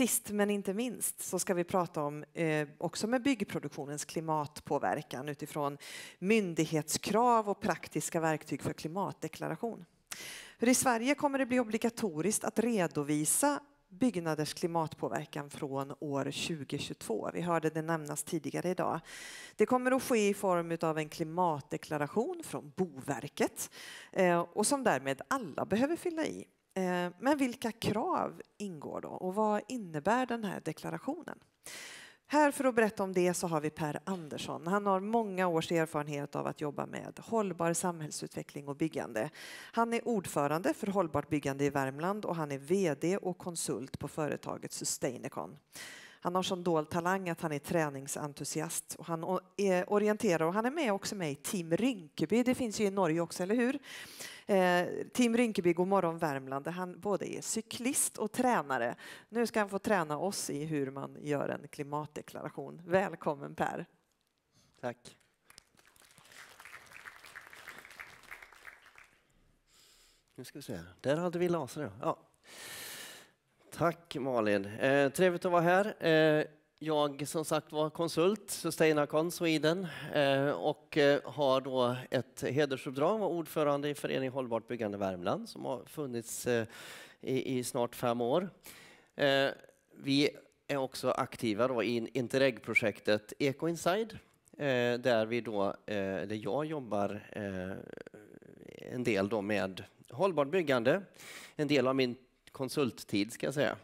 Sist men inte minst så ska vi prata om eh, också med byggproduktionens klimatpåverkan utifrån myndighetskrav och praktiska verktyg för klimatdeklaration. För I Sverige kommer det bli obligatoriskt att redovisa byggnaders klimatpåverkan från år 2022. Vi hörde det nämnas tidigare idag. Det kommer att ske i form av en klimatdeklaration från Boverket eh, och som därmed alla behöver fylla i. Eh, men vilka krav ingår då och vad innebär den här deklarationen? Här för att berätta om det så har vi Per Andersson. Han har många års erfarenhet av att jobba med hållbar samhällsutveckling och byggande. Han är ordförande för hållbart byggande i Värmland och han är VD och konsult på företaget Sustainecon. Han har sån dold talang att han är träningsentusiast och han är eh, orienterar och han är med också med i Team Rinkeby. Det finns ju i Norge också, eller hur? Eh, Team Rinkeby God morgon Värmland där han både är cyklist och tränare. Nu ska han få träna oss i hur man gör en klimatdeklaration. Välkommen Per! Tack! Nu ska vi se, där hade vi laser. Ja. Tack Malin. Eh, trevligt att vara här. Eh, jag som sagt var konsult, Sustainacon Sweden, eh, och eh, har då ett hedersuppdrag, var ordförande i Föreningen Hållbart Byggande Värmland som har funnits eh, i, i, snart fem år. Eh, vi är också aktiva då i Interreg-projektet Ecoinside där vi då, där jag jobbar en del då med hållbart byggande. En del av min konsulttid ska jag säga.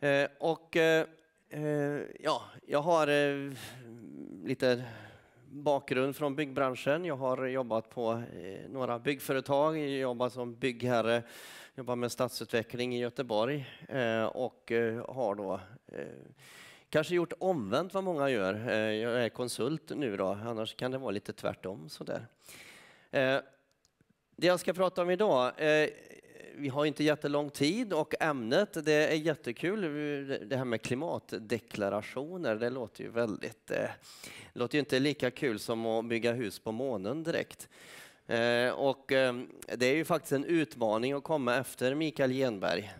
Eh, och eh, eh, ja, jag har eh, lite bakgrund från byggbranschen. Jag har jobbat på eh, några byggföretag, jag jobbar som byggherre, jobbar med stadsutveckling i Göteborg eh, och har då kanske gjort omvänt vad många gör. Jag är konsult nu då, annars kan det vara lite tvärtom sådär. Det jag ska prata om idag, vi har inte jättelång tid och ämnet det är jättekul. Det här med klimatdeklarationer, det låter ju väldigt... Det eh, låter ju inte lika kul som att bygga hus på månen direkt. Eh, och eh, det är ju faktiskt en utmaning att komma efter Mikael Genberg.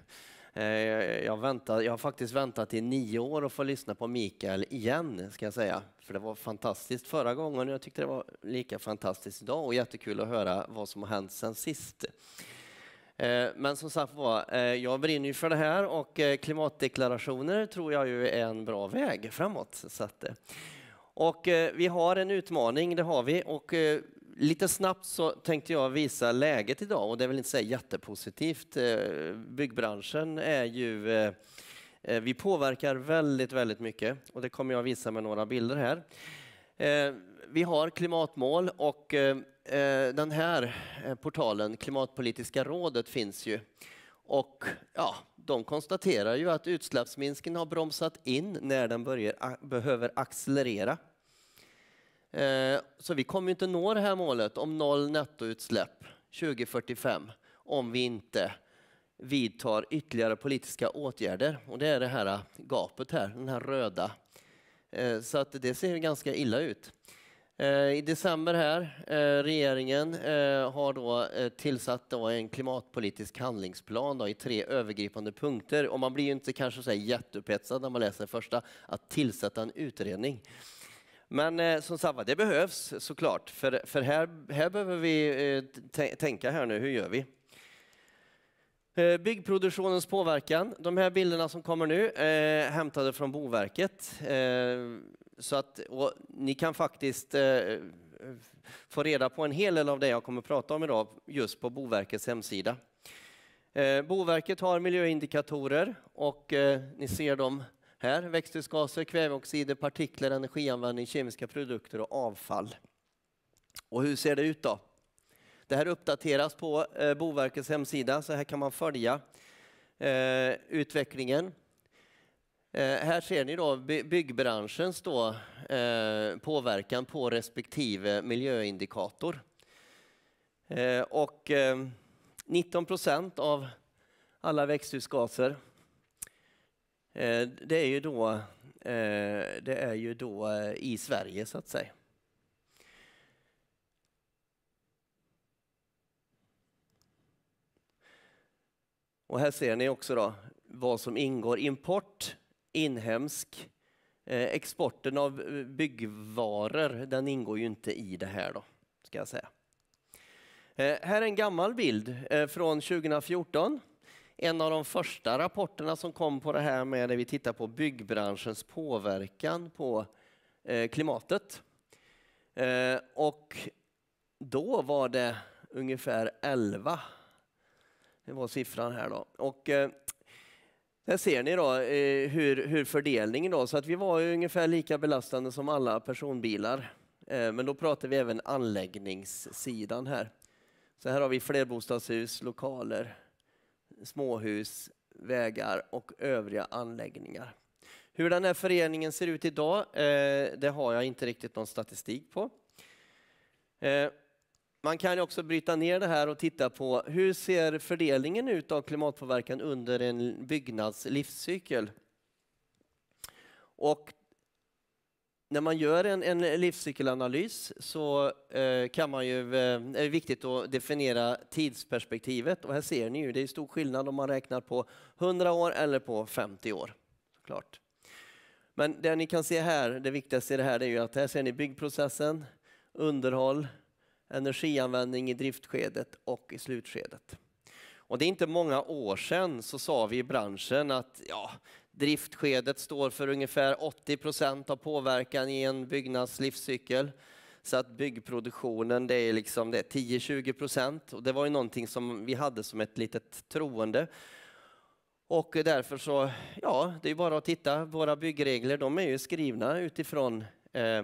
Jag, väntat, jag har faktiskt väntat i nio år att få lyssna på Mikael igen, ska jag säga. För det var fantastiskt förra gången och jag tyckte det var lika fantastiskt idag och jättekul att höra vad som har hänt sen sist. Eh, men som sagt var, eh, jag brinner ju för det här och eh, klimatdeklarationer tror jag ju är en bra väg framåt. Så att, och vi har en utmaning, det har vi. Och lite snabbt så tänkte jag visa läget idag och det är väl inte säga jättepositivt. Byggbranschen är ju vi påverkar väldigt, väldigt mycket och det kommer jag visa med några bilder här. Vi har klimatmål och Eh, den här eh, portalen, Klimatpolitiska rådet, finns ju. Och ja, de konstaterar ju att utsläppsminskningen har bromsat in när den börjar, behöver accelerera. Eh, så vi kommer inte nå det här målet om noll nettoutsläpp 2045 om vi inte vidtar ytterligare politiska åtgärder. Och det är det här gapet här, den här röda. Så att det ser ganska illa ut. Eh, I december här, eh, regeringen eh, har då tillsatt då en klimatpolitisk handlingsplan då i tre övergripande punkter. Och man blir ju inte kanske så jätteupphetsad när man läser första, att tillsätta en utredning. Men som sagt det behövs såklart, för, för här, här behöver vi tänka här nu, hur gör vi? Byggproduktionens påverkan. De här bilderna som kommer nu hämtade från Boverket. Så att, ni kan faktiskt eh, få reda på en hel del av det jag kommer att prata om idag just på Boverkets hemsida. Eh, Boverket har miljöindikatorer och eh, ni ser dem här. Växthusgaser, kväveoxider, partiklar, energianvändning, kemiska produkter och avfall. Och hur ser det ut då? Det här uppdateras på eh, Boverkets hemsida, så här kan man följa eh, utvecklingen. Eh, här ser ni då byggbranschens då, eh, påverkan på respektive miljöindikator. Eh, och 19 eh, procent av alla växthusgaser, eh, det är ju då, det är ju då i Sverige så att säga. Och här ser ni också då vad som ingår import inhemsk. Eh, exporten av eh, byggvaror, den ingår ju inte i det här då, ska jag säga. Eh, här är en gammal bild från 2014. En av de första rapporterna som kom på det här med när vi tittar på byggbranschens påverkan på klimatet. Och då var det ungefär 11. Det var siffran här då. Och här ser ni då eh, hur, hur fördelningen då, så att vi var ungefär lika belastande som alla personbilar. Eh, men då pratar vi även anläggningssidan här. Så här har vi flerbostadshus, lokaler, småhus, vägar och övriga anläggningar. Hur den här föreningen ser ut idag, eh, det har jag inte riktigt någon statistik på. Eh, man kan också bryta ner det här och titta på hur ser fördelningen ut av klimatpåverkan under en byggnads livscykel? Och när man gör en, en livscykelanalys så eh, kan man ju, eh, är det viktigt att definiera tidsperspektivet. Och här ser ni ju, det är stor skillnad om man räknar på 100 år eller på 50 år. Såklart. Men det ni kan se här, det viktigaste i det här, är ju att här ser ni byggprocessen, underhåll, energianvändning i driftskedet och i slutskedet. Och det är inte många år sedan så sa vi i branschen att ja, driftskedet står för ungefär 80 procent av påverkan i en byggnads livscykel. Så att byggproduktionen det är, liksom, 10-20 procent och det var ju någonting som vi hade som ett litet troende. Och därför så, ja, det är bara att titta, våra byggregler de är ju skrivna utifrån eh,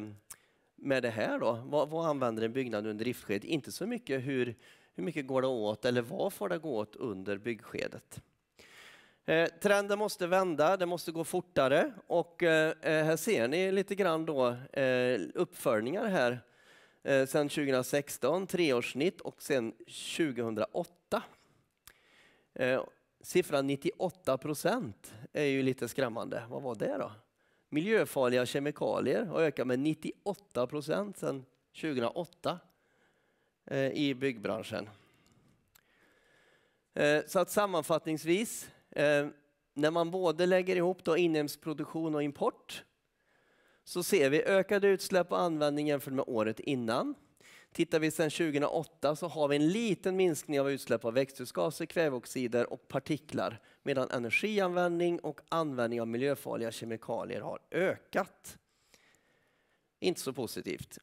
med det här då? Vad, vad använder en byggnad under driftskedet? Inte så mycket hur, hur mycket går det åt eller vad får det gå åt under byggskedet? Eh, trenden måste vända, det måste gå fortare och eh, eh här ser ni lite grann då eh, uppföljningar här eh, sedan 2016, treårssnitt och sedan 2008. Eh, siffran 98 procent är ju lite skrämmande. Vad var det då? Miljöfarliga kemikalier har ökat med 98 procent sedan 2008 eh, i byggbranschen. Eh, så att sammanfattningsvis, eh, när man både lägger ihop inhemsk produktion och import så ser vi ökade utsläpp och användning jämfört med året innan. Tittar vi sedan 2008 så har vi en liten minskning av utsläpp av växthusgaser, kväveoxider och partiklar medan energianvändning och användning av miljöfarliga kemikalier har ökat. Inte så positivt.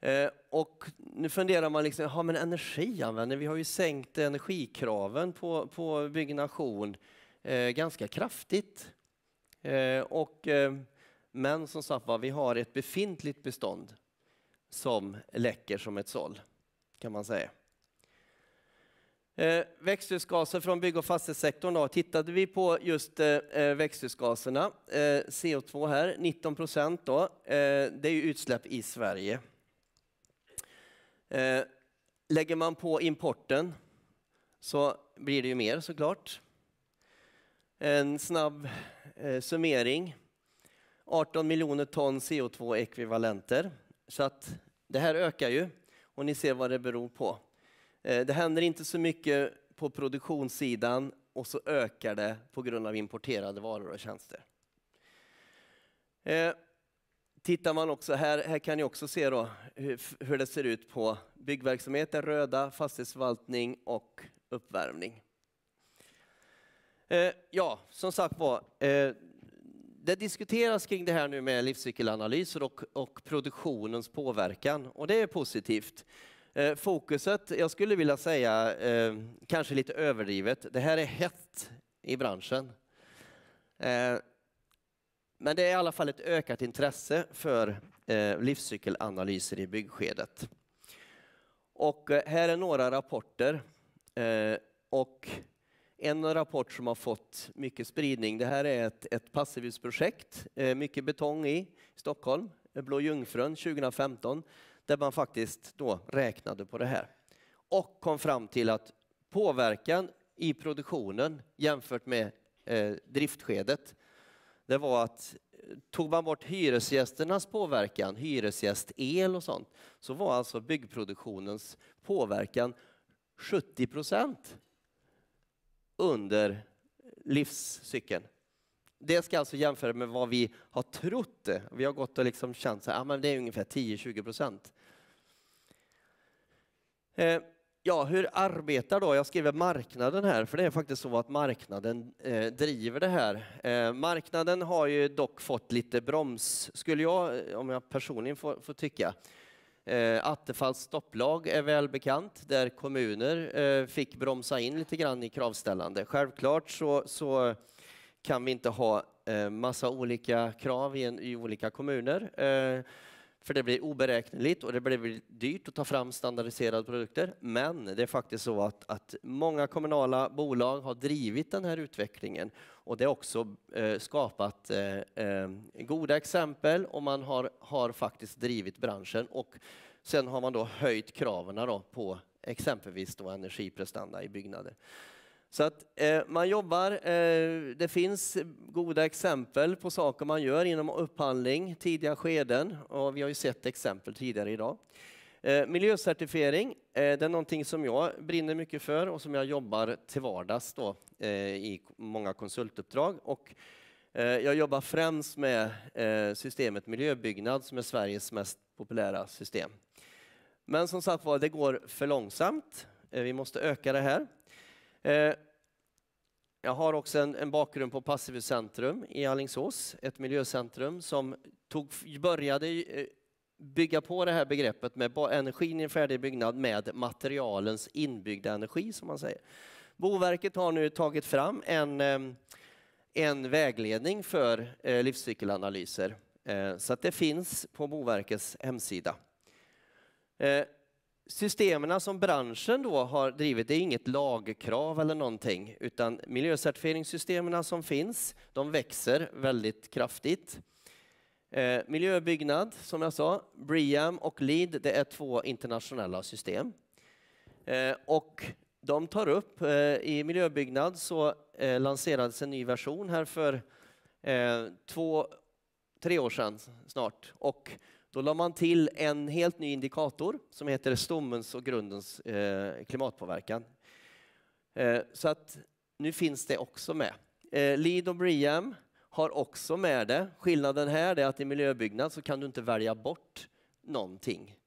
Eh, och nu funderar man liksom, ja men energianvändning, vi har ju sänkt energikraven på, på byggnation eh, ganska kraftigt. Eh, och, eh, men som sagt var, vi har ett befintligt bestånd som läcker som ett såll, kan man säga. Eh, växthusgaser från bygg och fastighetssektorn. Då. Tittade vi på just eh, eh, växthusgaserna, CO2 här, 19 procent. det är utsläpp i Sverige. lägger man på importen så blir det ju mer såklart. En snabb summering. 18 miljoner ton CO2-ekvivalenter. Så att det här ökar ju och ni ser vad det beror på. Eh, det händer inte så mycket på produktionssidan och så ökar det på grund av importerade varor och tjänster. Eh, tittar man också här, här kan ni också se då hur, det ser ut på byggverksamheten, röda, fastighetsförvaltning och uppvärmning. Eh, ja, som sagt var, det diskuteras kring det här nu med livscykelanalyser och, och produktionens påverkan och det är positivt. Eh, fokuset, jag skulle vilja säga, eh, kanske lite överdrivet, det här är hett i branschen. Eh, men det är i alla fall ett ökat intresse för livscykelanalyser i byggskedet. Och här är några rapporter. Och en rapport som har fått mycket spridning. Det här är ett, ett passivhusprojekt, eh, mycket betong i Stockholm, eh, Blå Jungfrun 2015, där man faktiskt då räknade på det här och kom fram till att påverkan i produktionen jämfört med eh, driftskedet, det var att eh, tog man bort hyresgästernas påverkan, hyresgästel och sånt, så var alltså byggproduktionens påverkan 70 procent under livscykeln. Det ska alltså jämföra med vad vi har trott. Vi har gått och liksom känt så här, ah, men det är ungefär 10-20 procent. Eh, ja, hur arbetar då? Jag skriver marknaden här, för det är faktiskt så att marknaden eh, driver det här. Eh, marknaden har ju dock fått lite broms, skulle jag, om jag personligen får, får tycka. Eh, Attefalls stopplag är välbekant, där kommuner eh, fick bromsa in lite grann i kravställande. Självklart så, så kan vi inte ha eh, massa olika krav i, en, i olika kommuner. för det blir oberäkneligt och det blir dyrt att ta fram standardiserade produkter. Men det är faktiskt så att, att många kommunala bolag har drivit den här utvecklingen och det har också eh, skapat eh, eh, goda exempel och man har, har faktiskt drivit branschen. Och sen har man då höjt kraven då på exempelvis då energiprestanda i byggnader. Så att man jobbar, det finns goda exempel på saker man gör inom upphandling, tidiga skeden och vi har ju sett exempel tidigare idag. Eh, miljöcertifiering, eh, det är någonting som jag brinner mycket för och som jag jobbar till vardags då, eh, i många konsultuppdrag. Och, jag jobbar främst med systemet Miljöbyggnad som är Sveriges mest populära system. Men som sagt var, det går för långsamt. Vi måste öka det här. Jag har också en, en bakgrund på Passivhuscentrum i Allingsås, ett miljöcentrum som tog, började bygga på det här begreppet med energin i en färdig byggnad med materialens inbyggda energi som man säger. Boverket har nu tagit fram en, en vägledning för eh, livscykelanalyser eh, så att det finns på Boverkets hemsida. Eh, Systemen som branschen då har drivit, det är inget lagkrav eller någonting, utan miljöcertifieringssystemen som finns, de växer väldigt kraftigt. Eh, miljöbyggnad, som jag sa, BRIAM och LEED, det är två internationella system. Eh, och de tar upp, eh, i miljöbyggnad så lanserades en ny version här för två, tre år sedan snart. Och då la man till en helt ny indikator som heter stommens och grundens klimatpåverkan. så att nu finns det också med. LEED och BRIAM har också med det. Skillnaden här är att i miljöbyggnad så kan du inte välja bort någonting.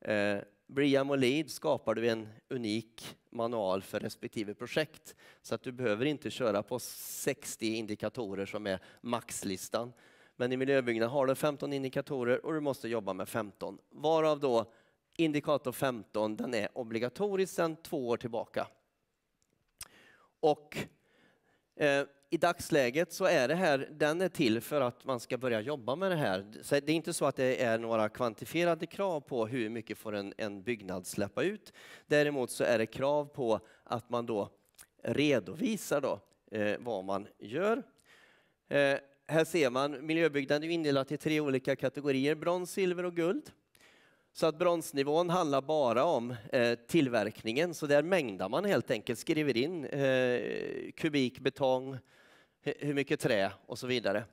Eh, Briam och Lead skapar du en unik manual för respektive projekt så att du behöver inte köra på 60 indikatorer som är maxlistan. Men i miljöbyggnad har du 15 indikatorer och du måste jobba med 15. Varav då indikator 15, den är obligatorisk sedan två år tillbaka. Och eh, i dagsläget så är det här, den är till för att man ska börja jobba med det här. Så det är inte så att det är några kvantifierade krav på hur mycket får en, en byggnad släppa ut. Däremot så är det krav på att man då redovisar då, eh, vad man gör. Eh, här ser man miljöbyggnaden är indelat i tre olika kategorier, brons, silver och guld. Så att bronsnivån handlar bara om eh, tillverkningen, så där mängdar man helt enkelt, skriver in eh, kubik betong, hur mycket trä och så vidare.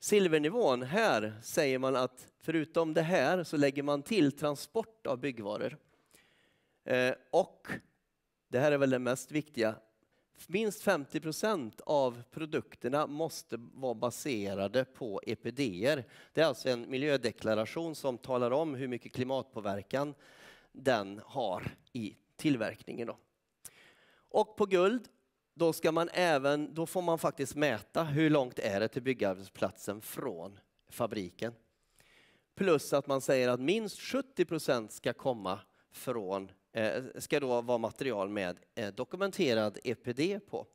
Silvernivån, här säger man att förutom det här så lägger man till transport av byggvaror. Eh, och, det här är väl det mest viktiga, minst 50 procent av produkterna måste vara baserade på EPDer. Det är alltså en miljödeklaration som talar om hur mycket klimatpåverkan den har i tillverkningen. Då. Och på guld då, ska man även, då får man faktiskt mäta hur långt är det till byggarbetsplatsen från fabriken. Plus att man säger att minst 70 procent ska komma från, eh, ska då vara material med eh, dokumenterad EPD på.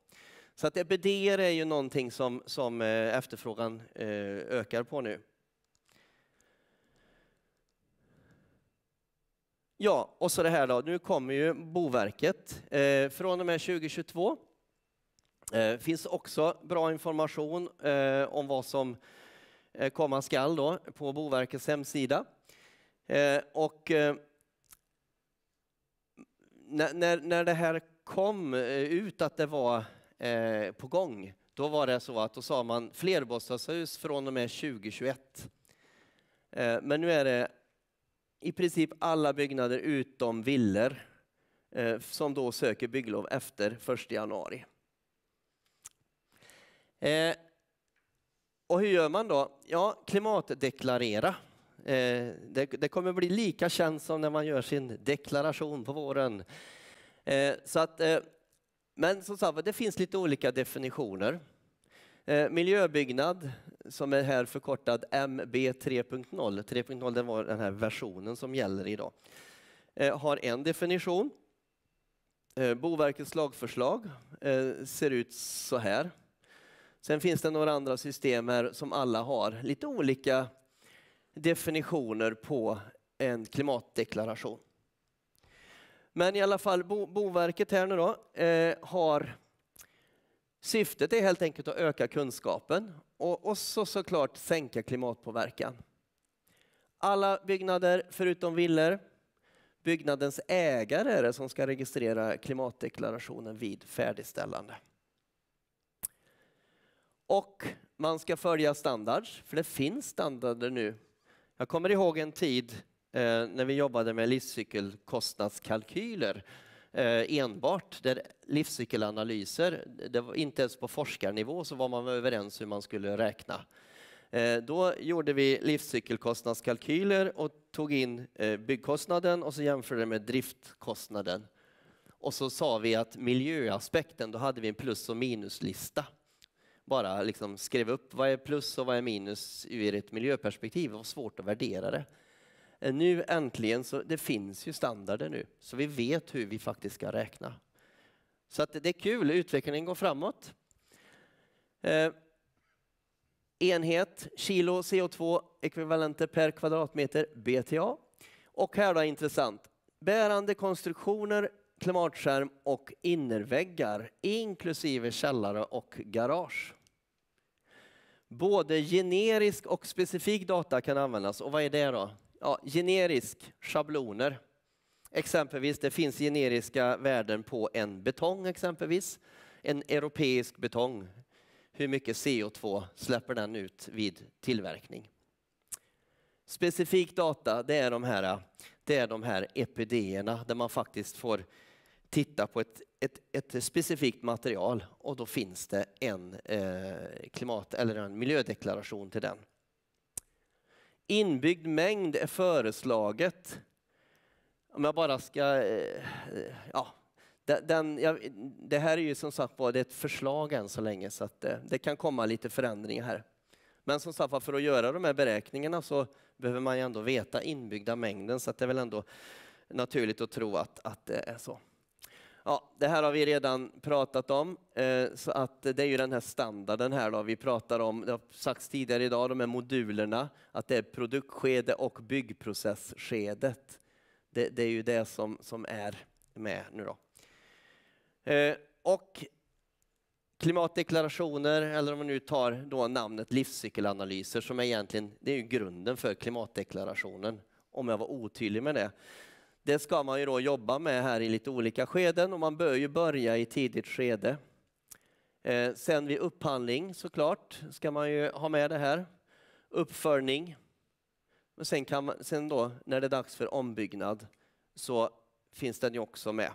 Så att EPD är ju någonting som, som eh, efterfrågan ökar på nu. Ja, och så det här då. Nu kommer ju Boverket från och med 2022 Eh, finns också bra information eh, om vad som eh, komma skall då, på Boverkets hemsida. Eh, och eh, när, när det här kom eh, ut att det var eh, på gång, då var det så att då sa man flerbostadshus från och med 2021. Eh, men nu är det i princip alla byggnader utom villor som då söker bygglov efter 1 januari. Eh, och hur gör man då? Ja, klimatdeklarera. Eh, det, det, kommer bli lika känt som när man gör sin deklaration på våren. Eh, så att, eh, men som sagt det finns lite olika definitioner. Eh, miljöbyggnad, som är här förkortad MB 3.0, 3.0 var den här versionen som gäller idag, eh, har en definition. Boverkets lagförslag ser ut så här. Sen finns det några andra system som alla har lite olika definitioner på en klimatdeklaration. Men i alla fall, Bo Boverket här nu då, eh, har Syftet är helt enkelt att öka kunskapen och, och så såklart sänka klimatpåverkan. Alla byggnader förutom villor, byggnadens ägare är det som ska registrera klimatdeklarationen vid färdigställande. Och man ska följa standards, för det finns standarder nu. Jag kommer ihåg en tid eh, när vi jobbade med livscykelkostnadskalkyler eh, enbart, där livscykelanalyser, det var inte ens på forskarnivå så var man överens hur man skulle räkna. Eh, då gjorde vi livscykelkostnadskalkyler och tog in eh, byggkostnaden och så jämförde med driftkostnaden. Och så sa vi att miljöaspekten, då hade vi en plus och minuslista bara liksom skrev upp vad är plus och vad är minus ur ett miljöperspektiv. Det var svårt att värdera det. Eh, nu äntligen, så, det finns ju standarder nu, så vi vet hur vi faktiskt ska räkna. Så att det är kul, utvecklingen går framåt. Eh, enhet, kilo CO2-ekvivalenter per kvadratmeter, BTA. Och här då intressant, bärande konstruktioner klimatskärm och innerväggar inklusive källare och garage. Både generisk och specifik data kan användas. Och vad är det då? Ja, generisk, schabloner. Exempelvis, det finns generiska värden på en betong exempelvis. En europeisk betong. Hur mycket CO2 släpper den ut vid tillverkning? Specifik data, det är de här, det är de här epidéerna där man faktiskt får titta på ett, ett, ett specifikt material och då finns det en eh, klimat eller en miljödeklaration till den. Inbyggd mängd är föreslaget. Om jag bara ska... Eh, ja, den, ja, det här är ju som sagt var ett förslag än så länge så att det, eh, det kan komma lite förändringar här. Men som sagt för att göra de här beräkningarna så behöver man ju ändå veta inbyggda mängden så att det är väl ändå naturligt att tro att, att det är så. Ja, det här har vi redan pratat om, eh, så att det är ju den här standarden här då vi pratar om. Det har sagts tidigare idag, de här modulerna, att det är produktskede och byggprocessskedet. Det, det är ju det som, som är med nu då. Eh, och klimatdeklarationer, eller om man nu tar då namnet livscykelanalyser, som är egentligen det är ju grunden för klimatdeklarationen, om jag var otydlig med det. Det ska man ju då jobba med här i lite olika skeden och man bör ju börja i tidigt skede. Eh, sen vid upphandling såklart ska man ju ha med det här. Uppföljning. Men sen, kan man, sen då när det är dags för ombyggnad så finns den ju också med.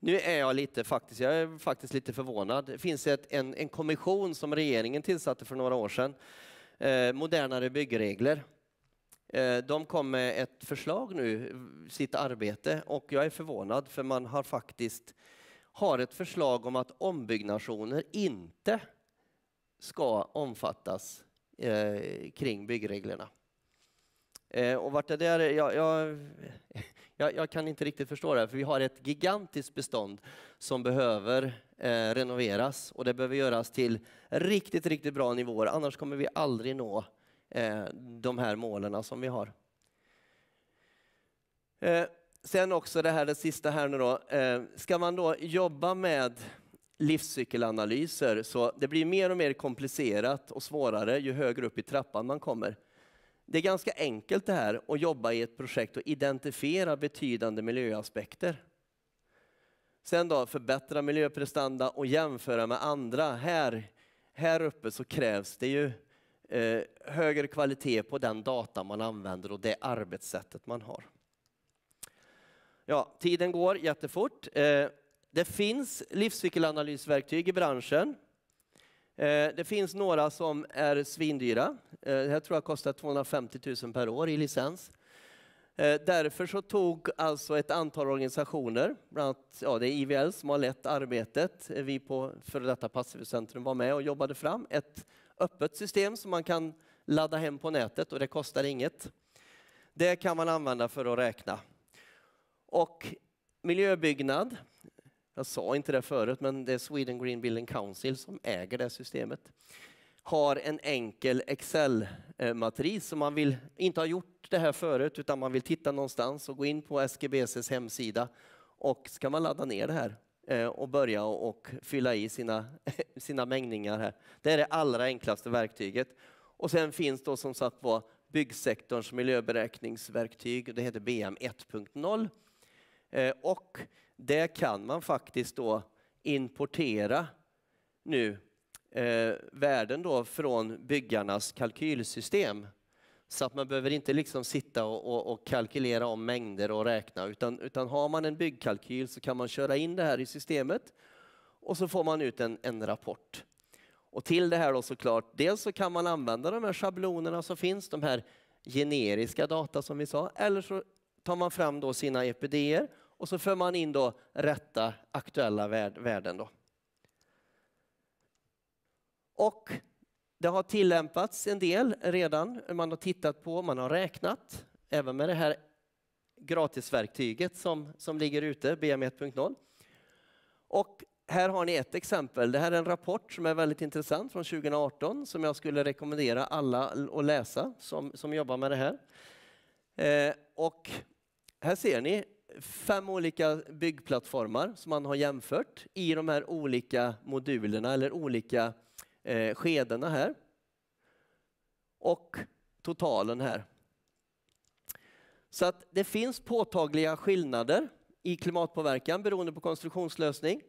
Nu är jag lite faktiskt, jag är faktiskt lite förvånad. Det finns ett, en, en kommission som regeringen tillsatte för några år sedan. Eh, modernare byggregler. Eh, de kom med ett förslag nu, sitt arbete, och jag är förvånad för man har faktiskt har ett förslag om att ombyggnationer inte ska omfattas eh, kring byggreglerna. Eh, och vart det där, jag, jag, jag, jag, kan inte riktigt förstå det, här, för vi har ett gigantiskt bestånd som behöver eh, renoveras och det behöver göras till riktigt, riktigt bra nivåer, annars kommer vi aldrig nå Eh, de här målen som vi har. Eh, sen också det här, det sista här nu då. Eh, ska man då jobba med livscykelanalyser så det blir mer och mer komplicerat och svårare ju högre upp i trappan man kommer. Det är ganska enkelt det här att jobba i ett projekt och identifiera betydande miljöaspekter. Sen då förbättra miljöprestanda och jämföra med andra. Här, här uppe så krävs det ju eh, högre kvalitet på den data man använder och det arbetssättet man har. Ja, tiden går jättefort. Eh, det finns livscykelanalysverktyg i branschen. Eh, det finns några som är svindyra. Eh, det här tror jag kostar 250 000 per år i licens. Eh, därför så tog alltså ett antal organisationer, bland annat ja, det är IVL som har lett arbetet. Vi på före detta Passivhuscentrum var med och jobbade fram ett öppet system som man kan ladda hem på nätet och det kostar inget. Det kan man använda för att räkna. Och miljöbyggnad, jag sa inte det förut, men det är Sweden Green Building Council som äger det systemet har en enkel Excel-matris. som man vill, inte har gjort det här förut, utan man vill titta någonstans och gå in på SGBCs hemsida och så kan man ladda ner det här Eh, och börja och fylla i sina, sina mängningar här. Det är det allra enklaste verktyget. Och sen finns då som sagt var byggsektorns miljöberäkningsverktyg. Det heter BM 1.0 eh, och det kan man faktiskt då importera nu eh, värden då från byggarnas kalkylsystem. Så att man behöver inte liksom sitta och, och, och, kalkylera om mängder och räkna, utan, utan har man en byggkalkyl så kan man köra in det här i systemet och så får man ut en, en rapport. Och till det här då såklart, dels så kan man använda de här schablonerna som finns, de här generiska data som vi sa, eller så tar man fram då sina EPDer och så för man in då rätta aktuella värden då. Och det har tillämpats en del redan. Man har tittat på, man har räknat, även med det här gratisverktyget som, som ligger ute, BM 1.0. E och här har ni ett exempel. Det här är en rapport som är väldigt intressant från 2018 som jag skulle rekommendera alla att läsa som, som jobbar med det här. Eh, och här ser ni fem olika byggplattformar som man har jämfört i de här olika modulerna eller olika eh, skedena här och totalen här. Så att det finns påtagliga skillnader i klimatpåverkan beroende på konstruktionslösning.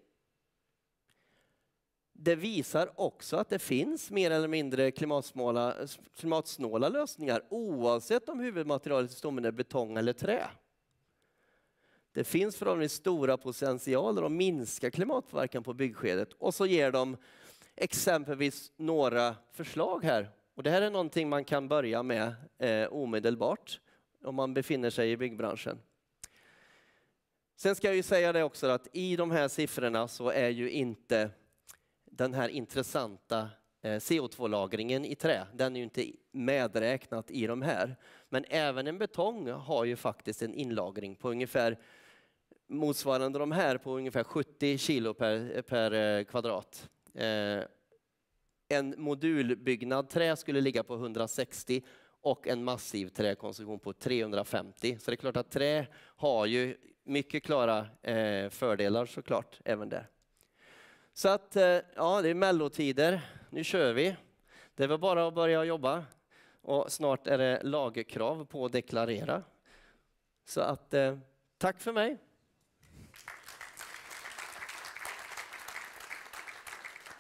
Det visar också att det finns mer eller mindre klimatsnåla lösningar oavsett om huvudmaterialet i stommen är betong eller trä. Det finns förhållandevis stora potentialer att minska klimatpåverkan på byggskedet och så ger de exempelvis några förslag här. Och det här är någonting man kan börja med eh, omedelbart om man befinner sig i byggbranschen. Sen ska jag ju säga det också att i de här siffrorna så är ju inte den här intressanta eh, CO2-lagringen i trä, den är ju inte medräknat i de här. Men även en betong har ju faktiskt en inlagring på ungefär motsvarande de här på ungefär 70 kilo per, per eh, kvadrat. Eh, en modulbyggnad trä skulle ligga på 160 och en massiv träkonstruktion på 350. Så det är klart att trä har ju mycket klara eh, fördelar såklart även där. Så att eh, ja, det är mellotider. Nu kör vi. Det var bara att börja jobba och snart är det lagerkrav på att deklarera. Så att eh, tack för mig.